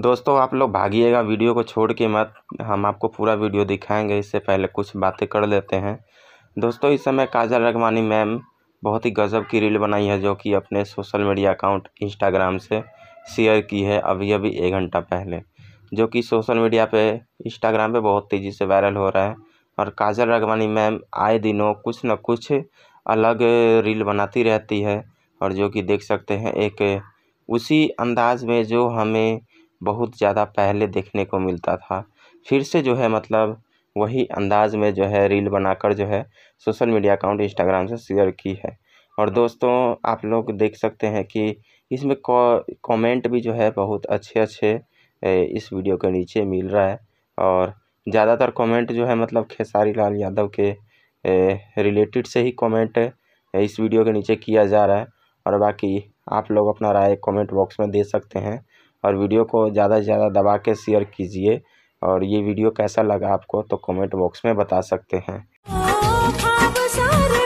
दोस्तों आप लोग भागिएगा वीडियो को छोड़ के मत हम आपको पूरा वीडियो दिखाएंगे इससे पहले कुछ बातें कर लेते हैं दोस्तों इस समय काजल रगमानी मैम बहुत ही गजब की रील बनाई है जो कि अपने सोशल मीडिया अकाउंट इंस्टाग्राम से शेयर की है अभी अभी एक घंटा पहले जो कि सोशल मीडिया पे इंस्टाग्राम पे बहुत तेज़ी से वायरल हो रहा है और काजल रगवानी मैम आए दिनों कुछ न कुछ अलग रील बनाती रहती है और जो कि देख सकते हैं एक उसी अंदाज़ में जो हमें बहुत ज़्यादा पहले देखने को मिलता था फिर से जो है मतलब वही अंदाज़ में जो है रील बनाकर जो है सोशल मीडिया अकाउंट इंस्टाग्राम से शेयर की है और दोस्तों आप लोग देख सकते हैं कि इसमें कमेंट भी जो है बहुत अच्छे अच्छे इस वीडियो के नीचे मिल रहा है और ज़्यादातर कमेंट जो है मतलब खेसारी लाल यादव के रिलेटेड से ही कमेंट इस वीडियो के नीचे किया जा रहा है और बाकी आप लोग अपना राय कमेंट बॉक्स में दे सकते हैं और वीडियो को ज़्यादा से ज़्यादा दबा के शेयर कीजिए और ये वीडियो कैसा लगा आपको तो कमेंट बॉक्स में बता सकते हैं